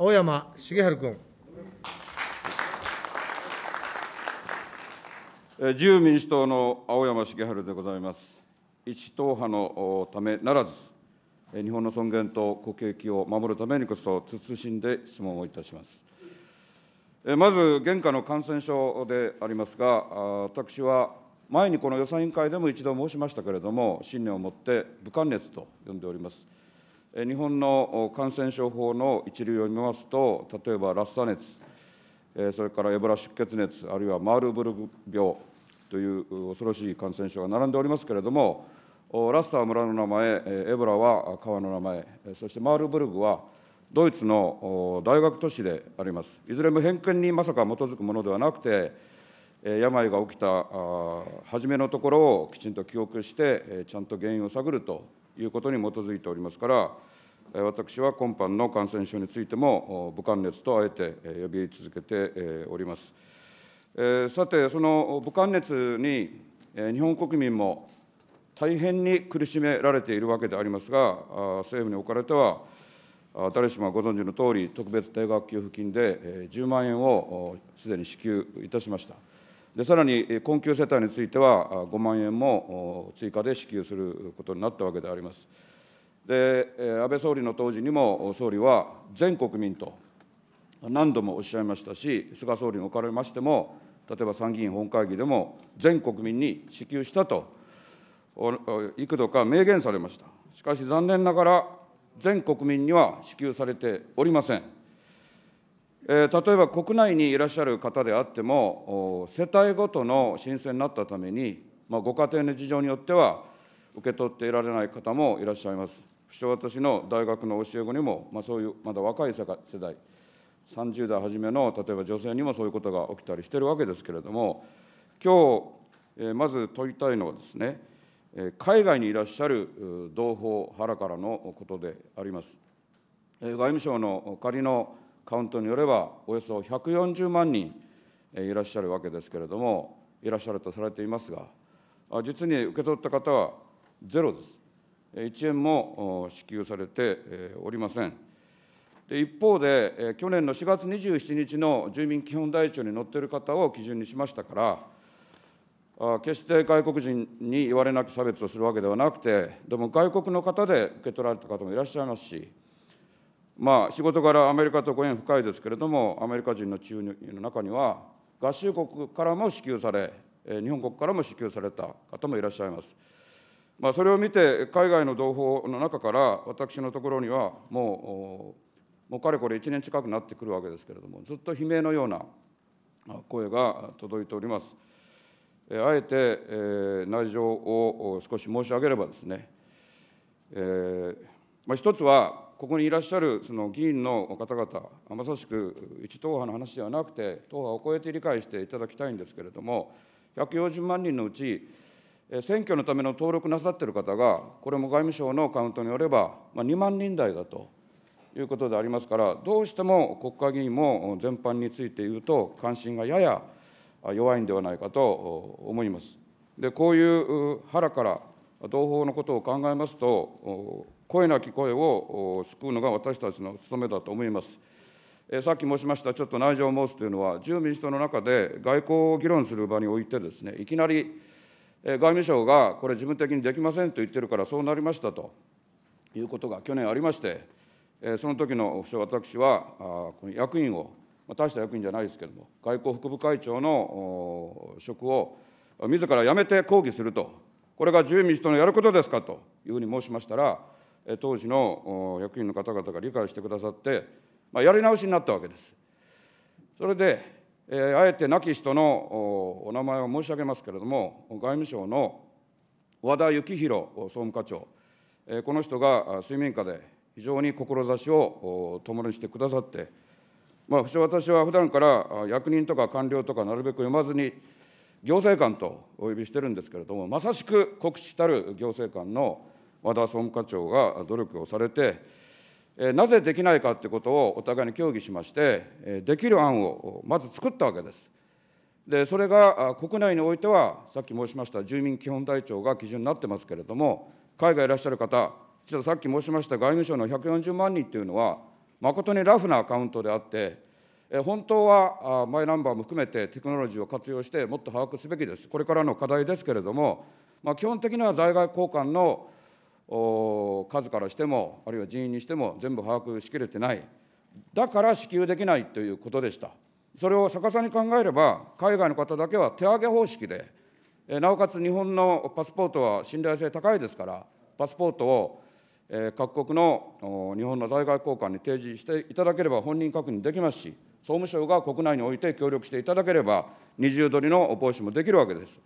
青山茂春君。自由民主党の青山茂春でございます。一党派のためならず、日本の尊厳と国益を守るためにこそ、謹んで質問をいたします。まず、現下の感染症でありますが、私は前にこの予算委員会でも一度申しましたけれども、信念を持って、武漢熱と呼んでおります。日本の感染症法の一流を見ますと、例えばラッサ熱、それからエボラ出血熱、あるいはマールブルグ病という恐ろしい感染症が並んでおりますけれども、ラッサは村の名前、エボラは川の名前、そしてマールブルグはドイツの大学都市であります。いずれも偏見にまさか基づくものではなくて、病が起きた初めのところをきちんと記憶して、ちゃんと原因を探るということに基づいておりますから、私は今般の感染症についても、武漢熱とあえて呼び続けております。さて、その武漢熱に日本国民も大変に苦しめられているわけでありますが、政府におかれては、誰しもご存知のとおり、特別定額給付金で10万円をすでに支給いたしました。でさらに困窮世帯については、5万円も追加で支給することになったわけであります。で安倍総理の当時にも、総理は全国民と何度もおっしゃいましたし、菅総理におかれましても、例えば参議院本会議でも、全国民に支給したと、幾度か明言されました。しかし残念ながら、全国民には支給されておりません。えー、例えば国内にいらっしゃる方であっても、世帯ごとの申請になったために、まあ、ご家庭の事情によっては、受け取っていられない方もいらっしゃいます。不詳私の大学の教え子にも、まあ、そういうまだ若い世代、30代初めの例えば女性にもそういうことが起きたりしてるわけですけれども、今日、えー、まず問いたいのはですね、え海外にいらっしゃる同胞、原からのことであります。え外務省の仮のカウントによれば、およそ140万人いらっしゃるわけですけれども、いらっしゃるとされていますが、実に受け取った方はゼロです。1円も支給されておりません。で一方で、去年の4月27日の住民基本台帳に載っている方を基準にしましたから、決して外国人に言われなき差別をするわけではなくて、でも外国の方で受け取られた方もいらっしゃいますし、まあ、仕事柄アメリカとご縁深いですけれどもアメリカ人のの中には合衆国からも支給され日本国からも支給された方もいらっしゃいます。まあ、それを見て海外の同胞の中から私のところにはもうもうかれこれ1年近くなってくるわけですけれどもずっと悲鳴のような声が届いております。あえて、えー、内情を少し申し上げればですね、えーまあ、一つはここにいらっしゃるその議員の方々、まさしく一党派の話ではなくて、党派を超えて理解していただきたいんですけれども、140万人のうち、選挙のための登録なさっている方が、これも外務省のカウントによれば、2万人台だということでありますから、どうしても国会議員も全般について言うと、関心がやや弱いんではないかと思います。でこういう腹から同胞のことを考えますと、声なき声を救うのが私たちの務めだと思います。えさっき申しました、ちょっと内情を申すというのは、自由民主党の中で外交を議論する場においてです、ね、いきなり、え外務省がこれ、自分的にできませんと言ってるから、そうなりましたということが去年ありまして、えその時の不詳、私はあこの役員を、まあ、大した役員じゃないですけれども、外交副部会長の職を自ら辞めて抗議すると、これが自由民主党のやることですかというふうに申しましたら、当時の役員の方々が理解してくださって、まあ、やり直しになったわけです。それで、えー、あえて亡き人のお名前を申し上げますけれども、外務省の和田幸宏総務課長、えー、この人が水面下で非常に志を共にしてくださって、まあ、不詳私は普段から役人とか官僚とかなるべく読まずに、行政官とお呼びしてるんですけれども、まさしく国知たる行政官の和田総務課長が努力をされて、なぜできないかということをお互いに協議しまして、できる案をまず作ったわけです。でそれが国内においては、さっき申しました住民基本台帳が基準になってますけれども、海外いらっしゃる方、実はさっき申しました外務省の140万人というのは、誠にラフなアカウントであって、本当はマイナンバーも含めてテクノロジーを活用してもっと把握すべきです。これからの課題ですけれども、まあ、基本的には在外交換の数からしても、あるいは人員にしても、全部把握しきれてない、だから支給できないということでした。それを逆さに考えれば、海外の方だけは手上げ方式で、なおかつ日本のパスポートは信頼性高いですから、パスポートを各国の日本の在外公館に提示していただければ本人確認できますし、総務省が国内において協力していただければ、二重取りの防止もできるわけです。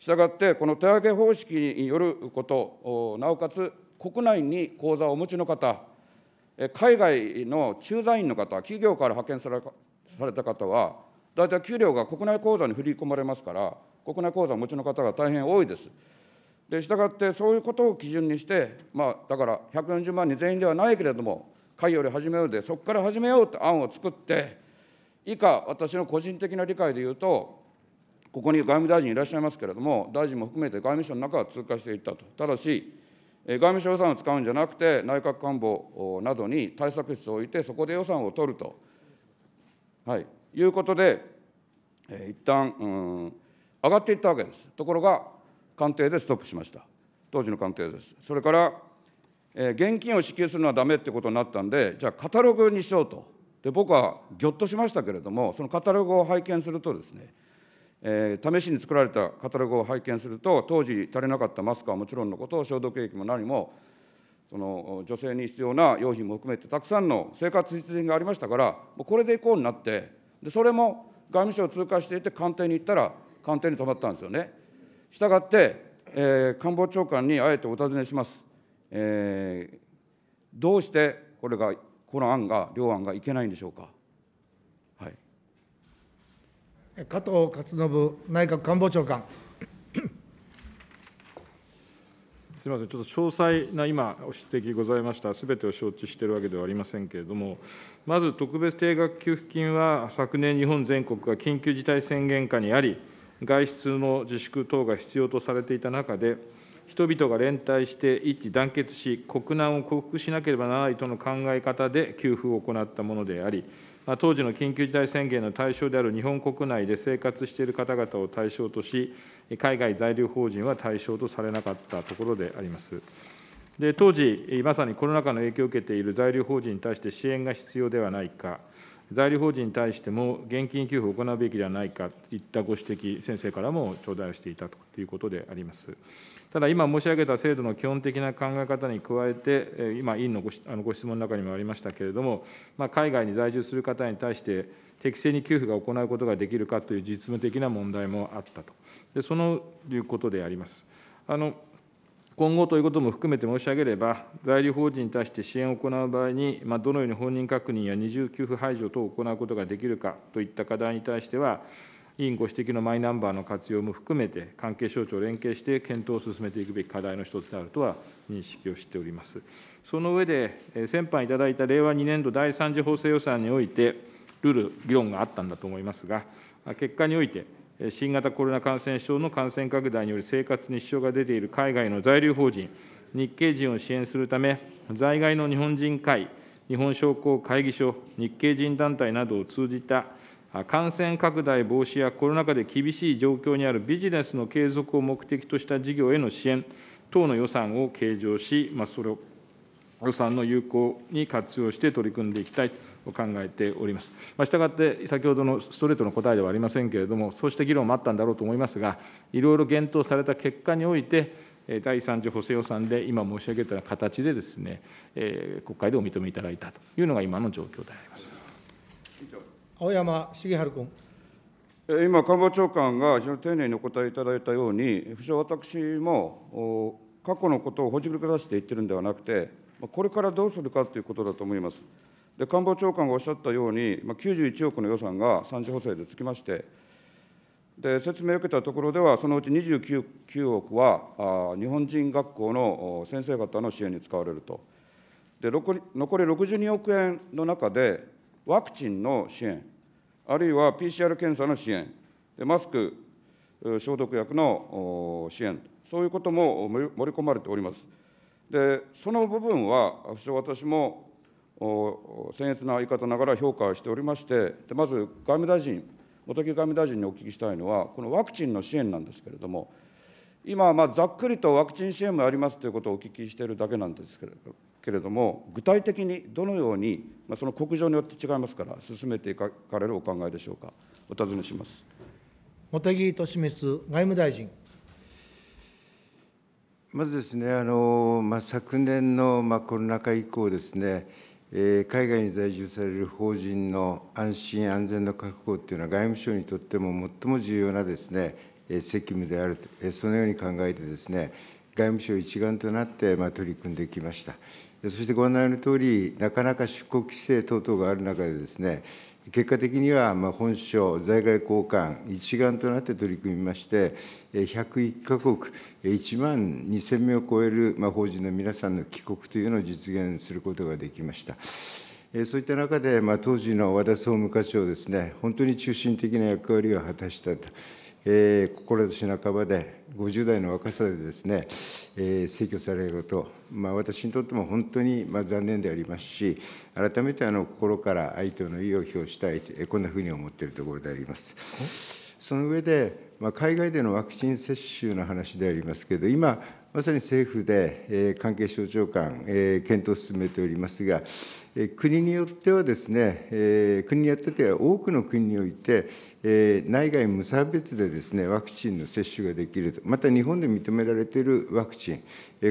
したがって、この手分け方式によること、なおかつ国内に口座をお持ちの方、海外の駐在員の方、企業から派遣された方は、大体給料が国内口座に振り込まれますから、国内口座をお持ちの方が大変多いです。でしたがって、そういうことを基準にして、まあ、だから140万人全員ではないけれども、会より始めようで、そこから始めようって案を作って、以下、私の個人的な理解でいうと、ここに外務大臣いらっしゃいますけれども、大臣も含めて外務省の中は通過していったと、ただし、外務省予算を使うんじゃなくて、内閣官房などに対策室を置いて、そこで予算を取ると、はい、いうことで、えー、一旦、うん、上がっていったわけです。ところが、官邸でストップしました。当時の官邸です。それから、えー、現金を支給するのはだめってことになったんで、じゃあ、カタログにしようと。で僕はぎょっとしましたけれども、そのカタログを拝見するとですね、えー、試しに作られたカタログを拝見すると当時足りなかったマスクはもちろんのこと消毒液も何もその女性に必要な用品も含めてたくさんの生活必需品がありましたからもうこれでいこうになってでそれも外務省を通過していて官邸に行ったら官邸に止まったんですよね。したがって、えー、官房長官にあえてお尋ねします、えー、どうしてこれがこの案が両案がいけないんでしょうか。加藤勝信内閣官房長官。すみません、ちょっと詳細な今、ご指摘ございました、すべてを承知しているわけではありませんけれども、まず特別定額給付金は、昨年、日本全国が緊急事態宣言下にあり、外出の自粛等が必要とされていた中で、人々が連帯して一致団結し、国難を克服しなければならないとの考え方で給付を行ったものであり、当時の緊急事態宣言の対象である日本国内で生活している方々を対象とし、海外在留邦人は対象とされなかったところであります。で当時、まさにコロナ禍の影響を受けている在留邦人に対して支援が必要ではないか。在留邦人に対しても現金給付を行うべきではないかといったご指摘、先生からも頂戴をしていたということであります。ただ、今申し上げた制度の基本的な考え方に加えて、今、委員のごあのご質問の中にもありましたけれども、まあ、海外に在住する方に対して、適正に給付が行うことができるかという実務的な問題もあったと、でそのいうことであります。あの今後ということも含めて申し上げれば、在留邦人に対して支援を行う場合に、どのように本人確認や二重給付排除等を行うことができるかといった課題に対しては、委員ご指摘のマイナンバーの活用も含めて、関係省庁連携して検討を進めていくべき課題の一つであるとは認識をしております。その上で、先般いただいた令和2年度第3次補正予算において、ルール議論があったんだと思いますが、結果において、新型コロナ感染症の感染拡大により生活に支障が出ている海外の在留邦人、日系人を支援するため、在外の日本人会、日本商工会議所、日系人団体などを通じた感染拡大防止やコロナ禍で厳しい状況にあるビジネスの継続を目的とした事業への支援等の予算を計上し、まあ、それを予算の有効に活用して取り組んでいきたいと考えております。まあ、したがって、先ほどのストレートの答えではありませんけれども、そうした議論もあったんだろうと思いますが、いろいろ検討された結果において、第3次補正予算で今申し上げた形でですね、え国会でお認めいただいたというのが今の状況であります青山茂春君。今、官房長官が非常に丁寧にお答えいただいたように、不私も過去のことをほじくり返して言ってるんではなくて、これからどうするかということだと思います。で官房長官がおっしゃったように、まあ、91億の予算が3次補正でつきまして、で説明を受けたところでは、そのうち29億はあ日本人学校の先生方の支援に使われると。で残り62億円の中で、ワクチンの支援、あるいは PCR 検査の支援、でマスク、消毒薬の支援、そういうことも盛り込まれております。でその部分は、私も僭越な言い方ながら評価しておりまして、まず外務大臣、茂木外務大臣にお聞きしたいのは、このワクチンの支援なんですけれども、今、まあ、ざっくりとワクチン支援もありますということをお聞きしているだけなんですけれども、具体的にどのように、まあ、その国情によって違いますから、進めていかれるお考えでしょうか、お尋ねします茂木敏光外務大臣。まずですね、あのまあ、昨年の、まあ、コロナ禍以降ですね、海外に在住される邦人の安心・安全の確保というのは、外務省にとっても最も重要なですね責務であると、そのように考えて、ですね外務省一丸となって取り組んできました。そしてご案内のとおり、なかなか出国規制等々がある中でですね、結果的には本省、在外交換一丸となって取り組みまして、101か国、1万2000名を超える法人の皆さんの帰国というのを実現することができました。そういった中で、当時の和田総務課長ですね、本当に中心的な役割を果たしたと。え志半ばで、50代の若さでですね、えー、逝去されること、まあ、私にとっても本当にまあ残念でありますし、改めてあの心から哀悼の意を表したい、こんなふうに思っているところであります。その上で、まあ、海外でのワクチン接種の話でありますけれど、今、まさに政府で、えー、関係省庁間、えー、検討を進めておりますが、国によってはですね、国によっては多くの国において、内外無差別でですね、ワクチンの接種ができると、また日本で認められているワクチン、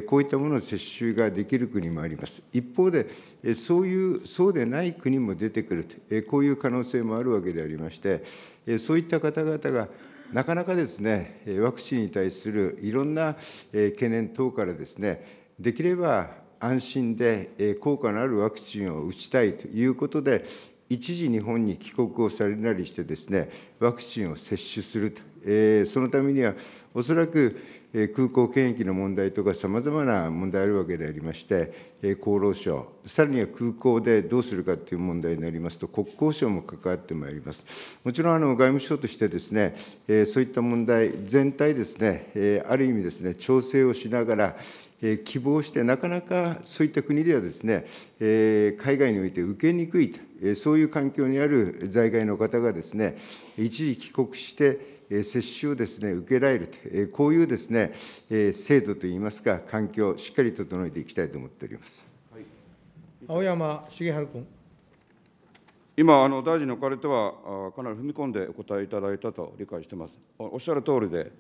こういったものの接種ができる国もあります。一方で、そういう、そうでない国も出てくると、こういう可能性もあるわけでありまして、そういった方々が、なかなかですね、ワクチンに対するいろんな懸念等からですね、できれば安心で効果のあるワクチンを打ちたいということで、一時日本に帰国をされなりしてですね、ワクチンを接種すると、えー、そのためには、おそらく、空港検疫の問題とか、さまざまな問題あるわけでありまして、厚労省、さらには空港でどうするかという問題になりますと、国交省も関わってまいります。もちろんあの外務省として、ですね、そういった問題、全体ですね、ある意味ですね、調整をしながら、え希望して、なかなかそういった国ではですね、え海外において受けにくいと、えそういう環境にある在外の方がですね、一時帰国して、接種をですね、受けられると、こういうですね、制度といいますか、環境をしっかり整えていきたいと思っております。青山茂春君。今、あの大臣におかれては、かなり踏み込んでお答えいただいたと理解してます。おっしゃる通りで、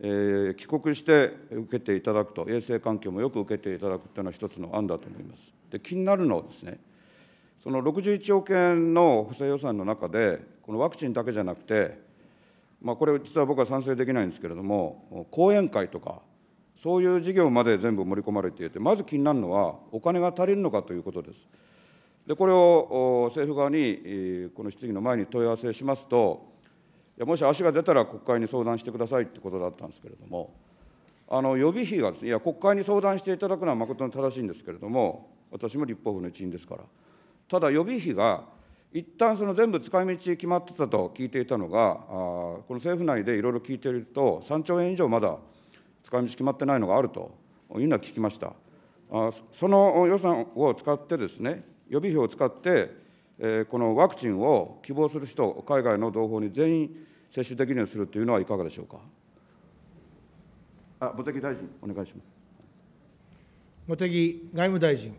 えー、帰国して受けていただくと、衛生環境もよく受けていただくというのは一つの案だと思います。で気になるのはですね、その61億円の補正予算の中で、このワクチンだけじゃなくて、まあ、これ、実は僕は賛成できないんですけれども、講演会とか、そういう事業まで全部盛り込まれていて、まず気になるのは、お金が足りるのかということです。でこれを政府側に、この質疑の前に問い合わせしますと、やもし足が出たら国会に相談してくださいってことだったんですけれども、あの予備費がです、ね、いや、国会に相談していただくのは誠に正しいんですけれども、私も立法府の一員ですから、ただ予備費が、一旦その全部使い道決まってたと聞いていたのが、あこの政府内でいろいろ聞いていると、3兆円以上まだ使い道決まってないのがあるというのは聞きました。あその予算を使ってですね、予備費を使って、このワクチンを希望する人、海外の同胞に全員接種できるようにするというのはいかがでしょうか。あ茂木大臣、お願いします。茂木外務大臣。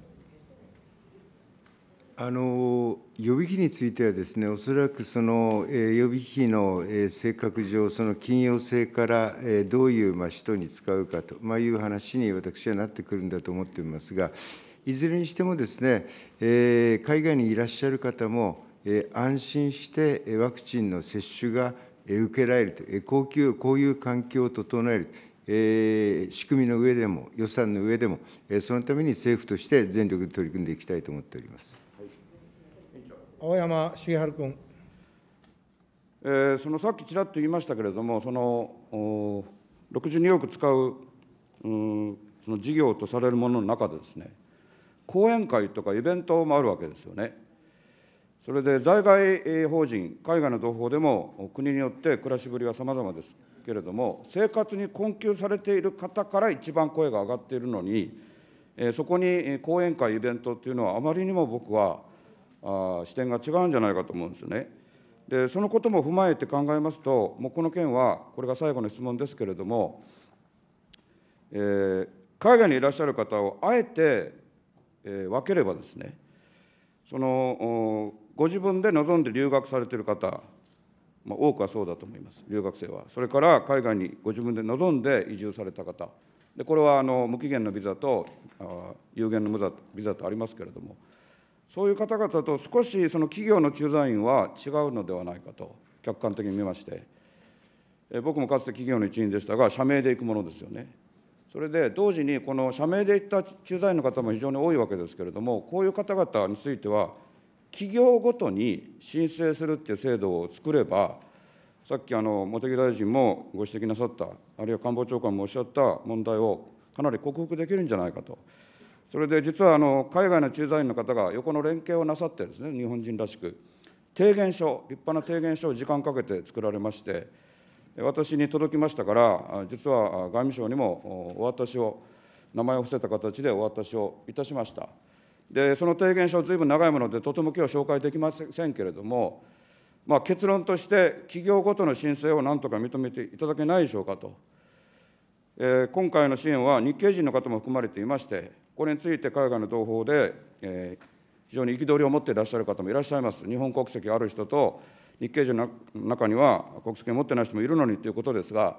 あの予備費についてはです、ね、おそらくその、え予備費の、え性格上、その緊要性から、えどういう、まあ、使途に使うかと、まあ、いう話に私はなってくるんだと思っていますが、いずれにしてもですね、えー、海外にいらっしゃる方も、えー、安心してワクチンの接種が受けられると、え高級こういう環境を整える、えー、仕組みの上でも、予算の上でも、えそのために政府として全力で取り組んでいきたいと思っております。青山茂春君。えー、そのさっきちらっと言いましたけれども、そのお62億使う、うん、その事業とされるものの中でですね、講演会とかイベントもあるわけですよね。それで在外法人、海外の同胞でも国によって暮らしぶりは様々ですけれども、生活に困窮されている方から一番声が上がっているのに、そこに講演会、イベントというのは、あまりにも僕はあ視点が違うんじゃないかと思うんですよね。でそのことも踏まえて考えますと、もうこの件は、これが最後の質問ですけれども、えー、海外にいらっしゃる方をあえてえ分ければですねそのご自分で望んで留学されている方、まあ、多くはそうだと思います留学生はそれから海外にご自分で望んで移住された方でこれはあの無期限のビザとあ有限の無ザビザとありますけれどもそういう方々と少しその企業の駐在員は違うのではないかと客観的に見まして、え僕もかつて企業の一員でしたが社名で行くものですよねそれで同時に、この社名で言った駐在員の方も非常に多いわけですけれども、こういう方々については、企業ごとに申請するっていう制度を作れば、さっきあの茂木大臣もご指摘なさった、あるいは官房長官もおっしゃった問題をかなり克服できるんじゃないかと、それで実はあの海外の駐在員の方が横の連携をなさってですね、日本人らしく、提言書、立派な提言書を時間かけて作られまして、私に届きましたから、実は外務省にもお渡しを、名前を伏せた形でお渡しをいたしました。で、その提言書、ずいぶん長いもので、とても今日紹介できませんけれども、まあ、結論として、企業ごとの申請をなんとか認めていただけないでしょうかと、えー、今回の支援は日系人の方も含まれていまして、これについて海外の同胞で、えー、非常に憤りを持っていらっしゃる方もいらっしゃいます、日本国籍ある人と、日系人の中には国籍を持ってない人もいるのにということですが、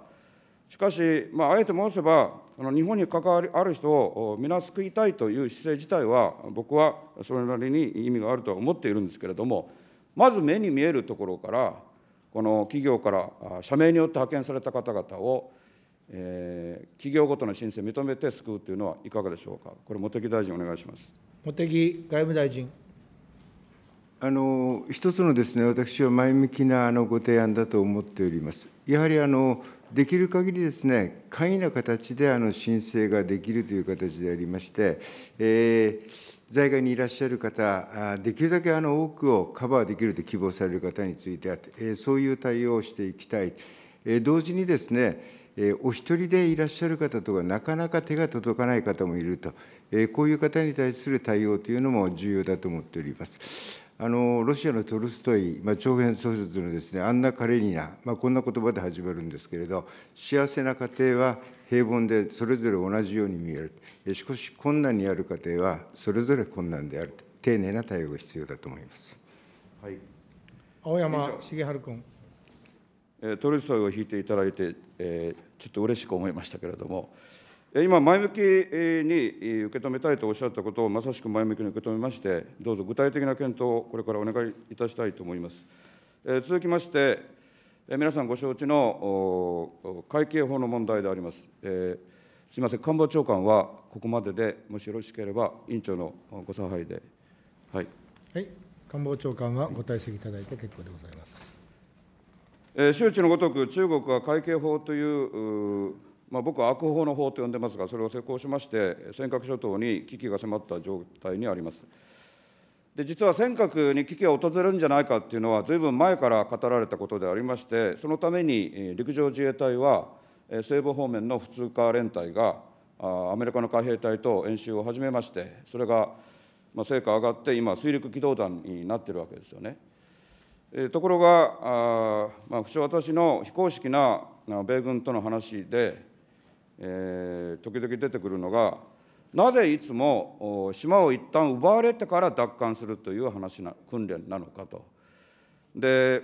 しかし、まあ、あえて申せば、の日本に関わりある人を皆救いたいという姿勢自体は、僕はそれなりに意味があるとは思っているんですけれども、まず目に見えるところから、この企業から社名によって派遣された方々を、えー、企業ごとの申請を認めて救うというのはいかがでしょうか、これ、茂木大臣、お願いします茂木外務大臣。あの一つのです、ね、私は前向きなあのご提案だと思っております。やはりあのできる限りですね、簡易な形であの申請ができるという形でありまして、えー、在外にいらっしゃる方、できるだけあの多くをカバーできると希望される方については、えー、そういう対応をしていきたい。えー、同時にですね、えお一人でいらっしゃる方とか、なかなか手が届かない方もいると、えこういう方に対する対応というのも重要だと思っております。あのロシアのトルストイ、まあ、長編小説のですね「アンナ・カレニナ」まあ、こんな言葉で始まるんですけれど幸せな家庭は平凡でそれぞれ同じように見えるしかし困難にある家庭はそれぞれ困難である丁寧な対応が必要だと思います、はい、青山茂春君トルストイを引いていただいて、えー、ちょっと嬉しく思いましたけれども今、前向きに受け止めたいとおっしゃったことをまさしく前向きに受け止めまして、どうぞ具体的な検討をこれからお願いいたしたいと思います。続きまして、皆さんご承知の会計法の問題であります。すみません、官房長官はここまでで、もしよろしければ、委員長のご差配で。はい、はい、官房長官はご退席いただいて結構でございます。え周知のごとく、中国は会計法というまあ、僕は悪法の法と呼んでますが、それを施行しまして、尖閣諸島に危機が迫った状態にあります。で実は尖閣に危機が訪れるんじゃないかというのは、ずいぶん前から語られたことでありまして、そのために陸上自衛隊は、西部方面の普通科連隊が、アメリカの海兵隊と演習を始めまして、それが成果上がって、今、水陸機動団になっているわけですよね。ところが、あまあ、不詳私の非公式な米軍との話で、えー、時々出てくるのが、なぜいつも島を一旦奪われてから奪還するという話な訓練なのかと。で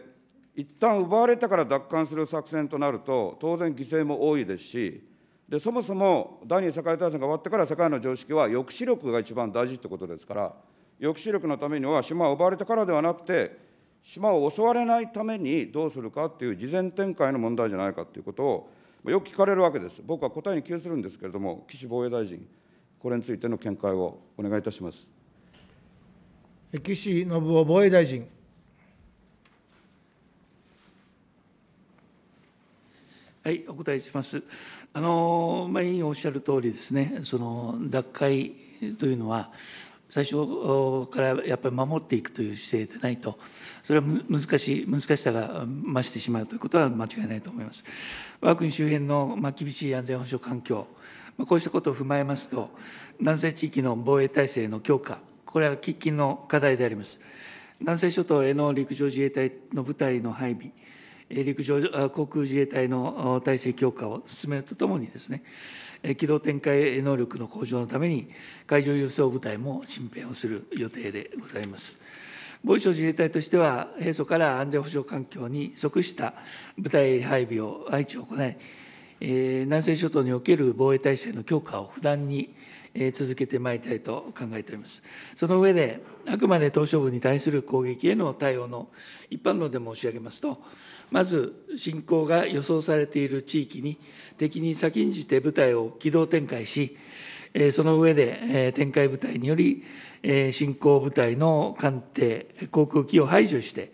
一旦奪われてから奪還する作戦となると、当然犠牲も多いですし、でそもそも第二次世界大戦が終わってから世界の常識は抑止力が一番大事ということですから、抑止力のためには島を奪われてからではなくて、島を襲われないためにどうするかという事前展開の問題じゃないかということをよく聞かれるわけです。僕は答えに窮するんですけれども、岸防衛大臣、これについての見解をお願いいたします。岸信夫防衛大臣。はい、お答えします。あのまあ、委員おっしゃる通りですね、その脱会というのは、最初からやっぱり守っていくという姿勢でないとそれは難しい難しさが増してしまうということは間違いないと思います。我が国周辺の厳しい安全保障環境こうしたことを踏まえますと南西地域の防衛体制の強化これは喫緊の課題であります。南西諸島への陸上自衛隊の部隊の配備陸上航空自衛隊の体制強化を進めるとともにですね機動展開能力の向上のために、海上輸送部隊も進展をする予定でございます。防衛省自衛隊としては、平素から安全保障環境に即した部隊配備を愛知を行い、えー、南西諸島における防衛体制の強化を不断に、えー、続けてまいりたいと考えております。その上で、あくまで島しょ部に対する攻撃への対応の一般論で申し上げますと、まず侵攻が予想されている地域に敵に先んじて部隊を機動展開し、その上で展開部隊により、侵攻部隊の艦艇、航空機を排除して、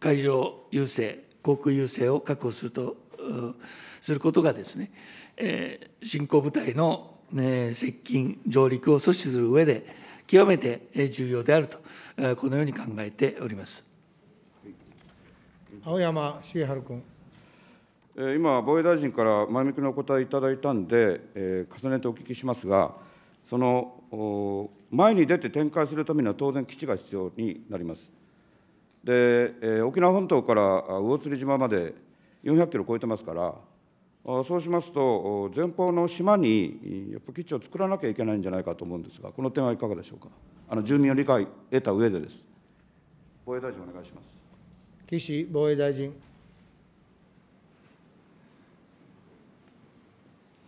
海上優勢、航空優勢を確保すると、することがですね、侵攻部隊の接近、上陸を阻止する上で、極めて重要であると、このように考えております。青山繁晴君。今、防衛大臣から前向きなお答えいただいたんで、えー、重ねてお聞きしますが、その前に出て展開するためには当然基地が必要になります。で、えー、沖縄本島から魚釣島まで400キロ超えてますから、そうしますと、前方の島にやっぱ基地を作らなきゃいけないんじゃないかと思うんですが、この点はいかがでしょうか。あの住民の理解得た上でです。防衛大臣お願いします。岸防衛大臣。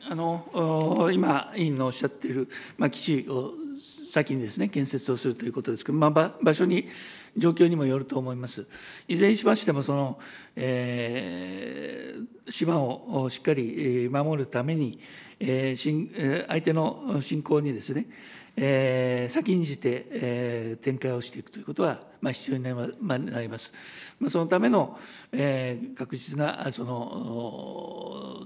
あの今、委員のおっしゃっている、まあ、基地を先にですね、建設をするということですけど、まあ、場所に、状況にもよると思います。いずれにしましても、その、えー、島をしっかり守るために、えー、相手の侵攻にですね、えー、先んじて、えー、展開をしていくということは、まあ、必要になりま,、す。まあ、そのための、えー、確実なその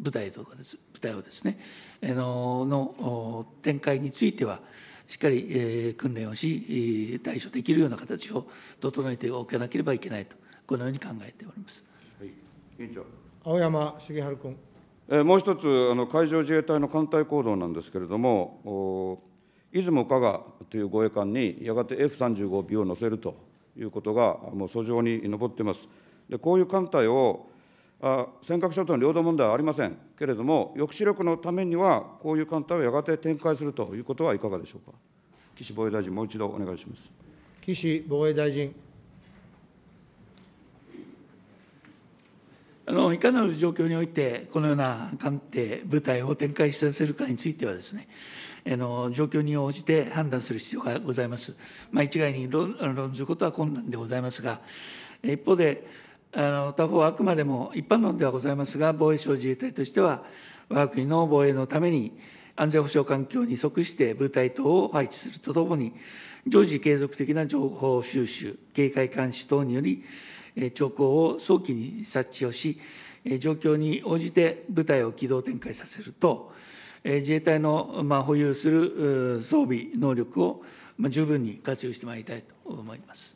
舞台とかです舞台をですね、あのの展開についてはしっかり、えー、訓練をし対処できるような形を整えておかなければいけないとこのように考えております。はい、委員長青山茂春君。もう一つあの海上自衛隊の艦隊行動なんですけれども。出雲加賀という護衛艦にやがて F35B を載せるということが、もう訴状に上っています。でこういう艦隊をあ尖閣諸島の領土問題はありませんけれども、抑止力のためには、こういう艦隊をやがて展開するということはいかがでしょうか。岸防衛大臣、もう一度お願いします。岸防衛大臣。あのいかなる状況において、このような艦艇、部隊を展開させるかについてはですね、の状況に応じて判断する必要がございます。まあ、一概に論論ずることは困難でございますが、一方で、あの他方はあくまでも一般論ではございますが、防衛省自衛隊としては、我が国の防衛のために、安全保障環境に即して部隊等を配置するとともに、常時継続的な情報収集、警戒監視等により、兆候を早期に察知をし、状況に応じて部隊を機動展開させると、自衛隊のまあ保有する装備、能力をまあ十分に活用してまいりたいと思います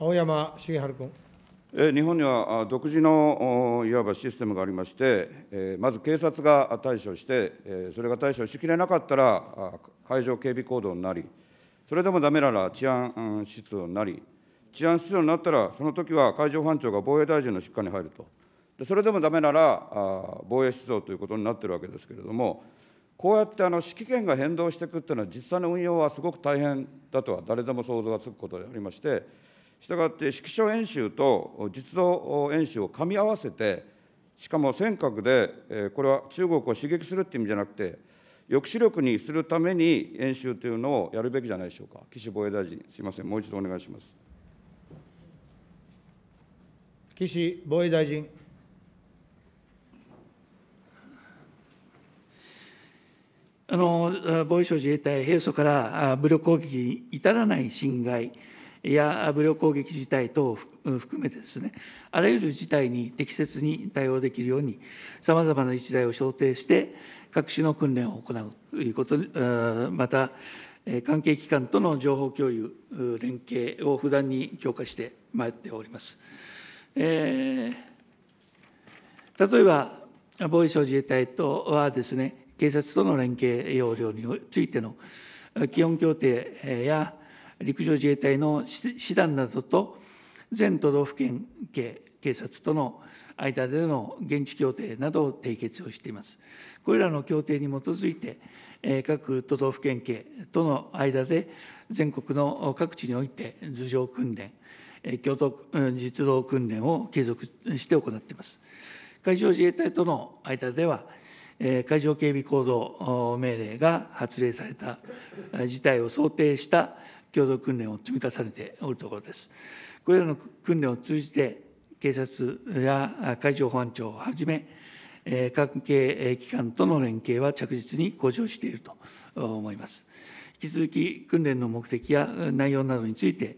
青山茂春君。日本には独自のいわばシステムがありまして、まず警察が対処して、それが対処しきれなかったら、海上警備行動になり、それでもだめなら治安出動になり、治安出動になったら、その時は海上保安庁が防衛大臣の疾患に入ると。でそれでもだめならあ防衛出動ということになってるわけですけれどもこうやってあの指揮権が変動していくっていうのは実際の運用はすごく大変だとは誰でも想像がつくことでありましてしたがって指揮所演習と実動演習をかみ合わせてしかも尖閣でこれは中国を刺激するっていう意味じゃなくて抑止力にするために演習というのをやるべきじゃないでしょうか岸防衛大臣すいませんもう一度お願いします岸防衛大臣あの防衛省自衛隊平素から武力攻撃に至らない侵害や武力攻撃事態等を含めてですね、あらゆる事態に適切に対応できるように、さまざまな一台を想定して、各種の訓練を行うということ、また、関係機関との情報共有、連携を不断に強化してまいっております。えー、例えば、防衛省自衛隊とはですね、警察との連携要領についての基本協定や陸上自衛隊の師団などと全都道府県警警察との間での現地協定などを締結をしています。これらの協定に基づいて、各都道府県警との間で全国の各地において頭上訓練、共同実動訓練を継続して行っています。海上自衛隊との間では、海上警備行動命令が発令された事態を想定した共同訓練を積み重ねておるところです。これらの訓練を通じて、警察や海上保安庁をはじめ、関係機関との連携は着実に向上していると思います。引き続き訓練の目的や内容などについて、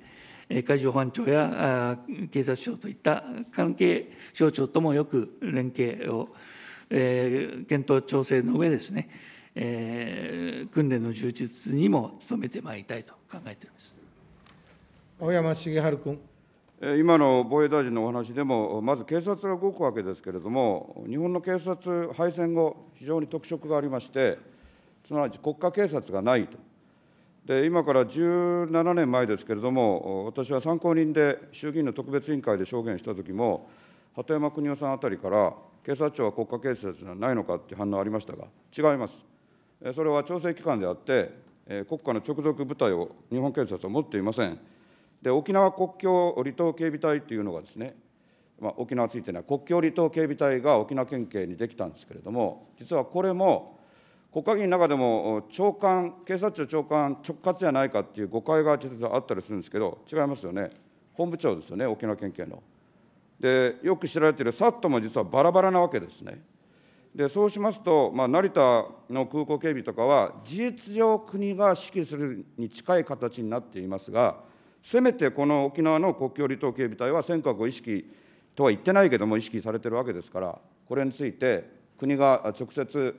海上保安庁や警察庁といった関係省庁ともよく連携をえー、検討調整の上ですね、えー、訓練の充実にも努めてまいりたいと考えております青山茂春君。今の防衛大臣のお話でも、まず警察が動くわけですけれども、日本の警察、敗戦後、非常に特色がありまして、すなわち国家警察がないと、で今から17年前ですけれども、私は参考人で衆議院の特別委員会で証言したときも、鳩山邦夫さんあたりから、警察庁は国家警察ではないのかという反応ありましたが、違います。それは調整機関であって、国家の直属部隊を日本警察は持っていません。で沖縄国境離島警備隊というのがですね、まあ、沖縄ついてない国境離島警備隊が沖縄県警にできたんですけれども、実はこれも国会議員の中でも長官、警察庁長官直轄じゃないかっていう誤解が実はあったりするんですけど、違いますよね、本部長ですよね、沖縄県警の。でよく知られているサットも実はバラバラなわけですね。でそうしますと、まあ、成田の空港警備とかは、事実上、国が指揮するに近い形になっていますが、せめてこの沖縄の国境離島警備隊は尖閣を意識とは言ってないけども、意識されてるわけですから、これについて、国が直接、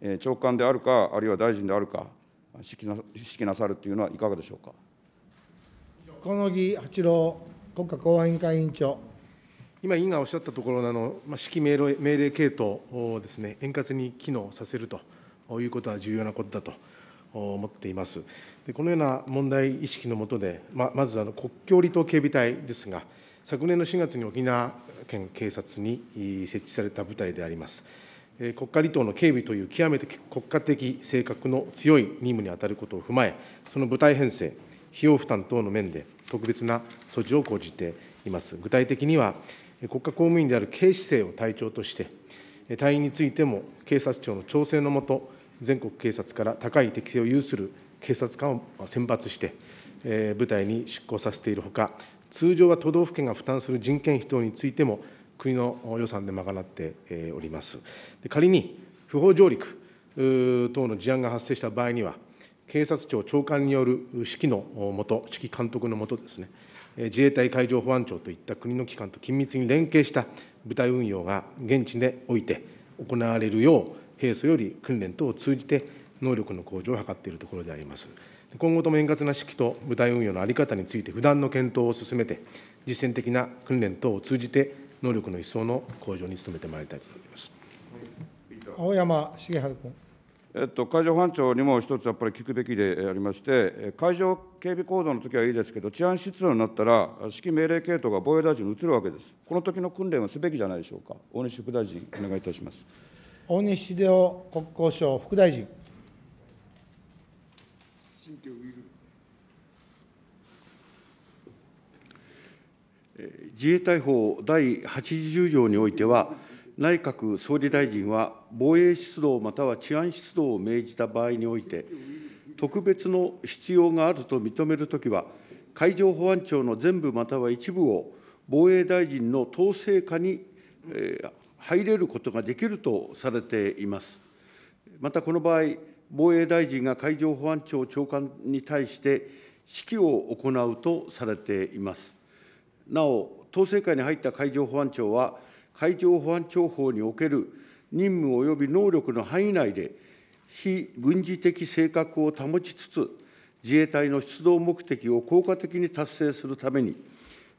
え長官であるか、あるいは大臣であるか、指揮な指揮なさるというのはいかがでしょうか。小野木八郎国家公安委員会委員長今、委員がおっしゃったところのあの、まあ、指揮命令命令系統をです、ね、円滑に機能させるということは重要なことだと思っています。でこのような問題意識のもとで、ままずあの国境離島警備隊ですが、昨年の4月に沖縄県警察に設置された部隊であります。国家離島の警備という極めて国家的性格の強い任務に当たることを踏まえ、その部隊編成、費用負担等の面で特別な措置を講じています。具体的には、国家公務員である警視正を隊長として、隊員についても警察庁の調整のもと、全国警察から高い適性を有する警察官を選抜して、部隊に出向させているほか、通常は都道府県が負担する人件費等についても、国の予算で賄っております。仮に不法上陸等の事案が発生した場合には、警察庁長官による指揮のもと、指揮監督のもとですね、自衛隊海上保安庁といった国の機関と緊密に連携した部隊運用が現地でおいて行われるよう、平素より訓練等を通じて、能力の向上を図っているところであります。今後とも円滑な指揮と部隊運用の在り方について、不断の検討を進めて、実践的な訓練等を通じて、能力の一層の向上に努めてまいりたいと思います。青山茂春君。えっと、海上保安庁にも一つやっぱり聞くべきでありまして、海上警備行動の時はいいですけど、治安出動になったら、指揮命令系統が防衛大臣に移るわけです、この時の訓練はすべきじゃないでしょうか、大西副大臣、お願いいたします大西秀夫国交省副大臣。自衛隊法第80条においては、内閣総理大臣は防衛出動または治安出動を命じた場合において、特別の必要があると認めるときは、海上保安庁の全部または一部を防衛大臣の統制下に、え入れることができるとされています。またこの場合、防衛大臣が海上保安庁長官に対して指揮を行うとされています。なお、統制下に入った海上保安庁は、海上保安庁法における任務及び能力の範囲内で、非軍事的性格を保ちつつ、自衛隊の出動目的を効果的に達成するために、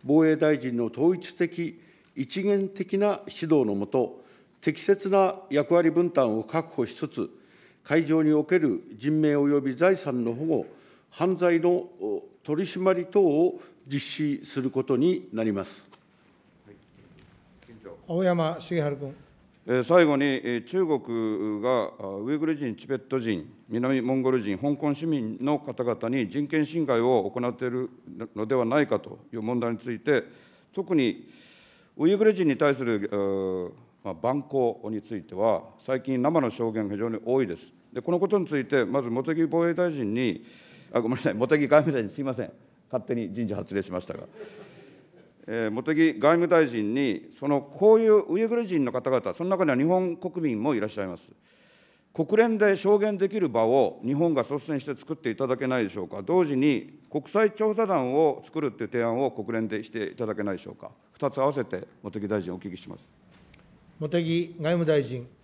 防衛大臣の統一的、一元的な指導のもと、適切な役割分担を確保しつつ、会場における人命及び財産の保護、犯罪の取り締まり等を実施することになります。青山繁晴君。最後に、中国がウイグル人、チベット人、南モンゴル人、香港市民の方々に人権侵害を行っているのではないかという問題について、特にウイグル人に対する、まあ、蛮行については、最近、生の証言が非常に多いです。でこのことについて、まず茂木防衛大臣に、あごめんなさい、茂木外務大臣、すみません、勝手に人事発令しましたが。えー、茂木外務大臣に、そのこういうウイグル人の方々、その中には日本国民もいらっしゃいます。国連で証言できる場を日本が率先して作っていただけないでしょうか、同時に国際調査団を作るという提案を国連でしていただけないでしょうか、2つ合わせて茂木大臣、お聞きします茂木外務大臣。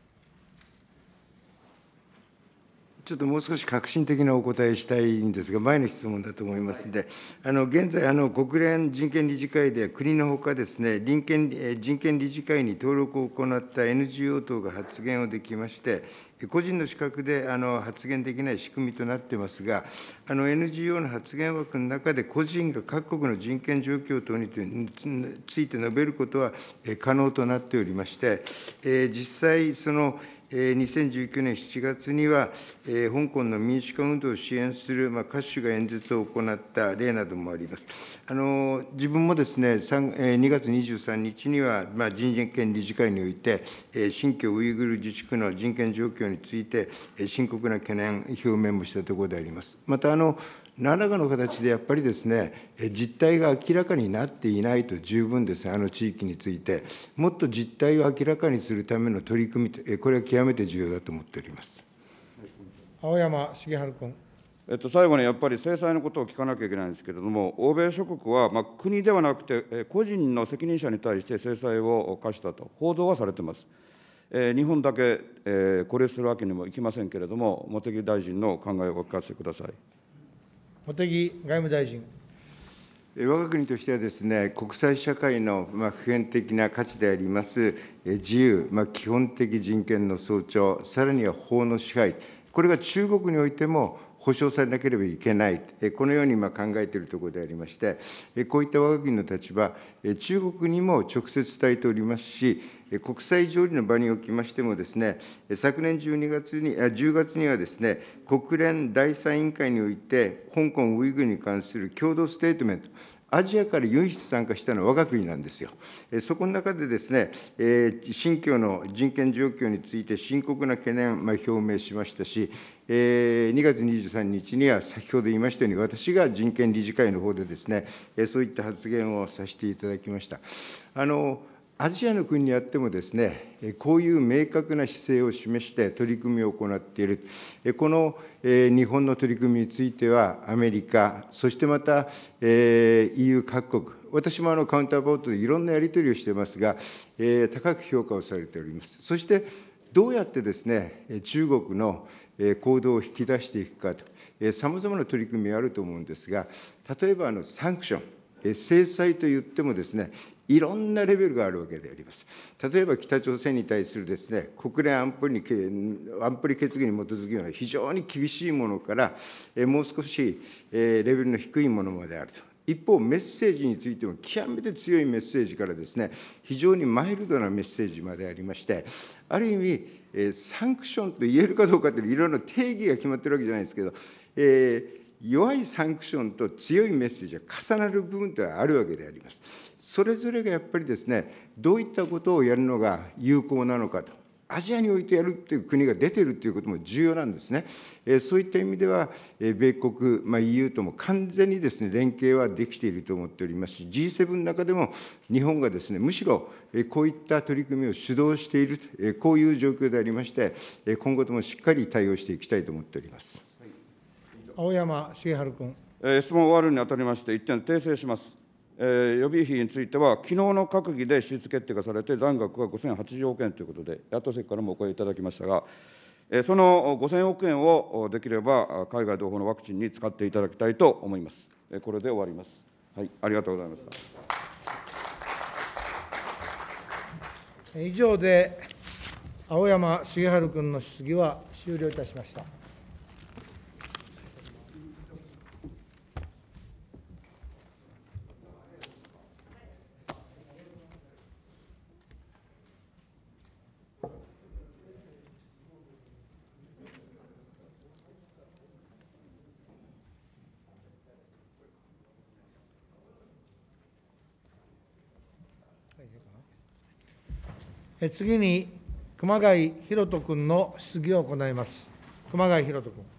ちょっともう少し革新的なお答えしたいんですが、前の質問だと思いますので、あの現在あの、国連人権理事会で国のほかです、ね、人権人権理事会に登録を行った NGO 等が発言をできまして、個人の資格であの発言できない仕組みとなってますが、NGO の発言枠の中で、個人が各国の人権状況等について述べることは可能となっておりまして、実際、その2019年7月には、香港の民主化運動を支援する歌手が演説を行った例などもあります。自分もですね、2月23日には、人権理事会において、新疆ウイグル自治区の人権状況について、深刻な懸念表明もしたところであります。また何らかの形でやっぱりですね、実態が明らかになっていないと十分ですね、あの地域について、もっと実態を明らかにするための取り組み、これは極めて重要だと思っております青山茂春君。えっと、最後にやっぱり制裁のことを聞かなきゃいけないんですけれども、欧米諸国は、まあ、国ではなくて、個人の責任者に対して制裁を課したと報道はされてます。えー、日本だけ、えー、これするわけにもいきませんけれども、茂木大臣の考えをお聞かせください。茂木外務大臣。我が国としてはですね、国際社会のま普遍的な価値であります、自由、まあ、基本的人権の尊重、さらには法の支配、これが中国においても保障されなければいけない、このように今考えているところでありまして、こういった我が国の立場、中国にも直接伝えておりますし、国際条理の場におきましても、昨年12月に、10月には、国連第三委員会において、香港ウイグルに関する共同ステートメント、アジアから唯一参加したのは我が国なんですよ。そこの中でですね、新疆の人権状況について深刻な懸念、を表明しましたし、2月23日には先ほど言いましたように、私が人権理事会の方でですね、そういった発言をさせていただきました。あのアジアの国にあってもですね、こういう明確な姿勢を示して取り組みを行っている、この日本の取り組みについては、アメリカ、そしてまた EU 各国、私もあのカウンターボートでいろんなやり取りをしてますが、高く評価をされております。そしてどうやってですね、中国の行動を引き出していくかと、さまざまな取り組みがあると思うんですが、例えばあのサンクション。制裁といってもですね、いろんなレベルがあるわけであります。例えば北朝鮮に対するですね、国連安保理安保理決議に基づくような非常に厳しいものから、もう少しレベルの低いものまであると。一方、メッセージについても極めて強いメッセージからですね、非常にマイルドなメッセージまでありまして、ある意味、サンクションと言えるかどうかといういろいろ定義が決まってるわけじゃないですけど、えー弱いサンクションと強いメッセージが重なる部分ではあるわけであります。それぞれがやっぱりですね、どういったことをやるのが有効なのかと、アジアにおいてやるっていう国が出てるっていうことも重要なんですね。えそういった意味では、え米国、まあ、EU とも完全にですね、連携はできていると思っておりますし、G7 の中でも日本がですね、むしろえこういった取り組みを主導している、えこういう状況でありまして、え今後ともしっかり対応していきたいと思っております。青山茂春君。質問終わるにあたりまして、1点訂正します。えー、予備費については、昨日の閣議で支出決定がされて、残額は5080億円ということで、野党席からもお声いただきましたが、えー、その5000億円をできれば、海外同胞のワクチンに使っていただきたいと思います。えー、これで終わります。はい、ありがとうございました。以上で、青山茂春君の質疑は終了いたしました。次に熊谷博人君の質疑を行います。熊谷博人君。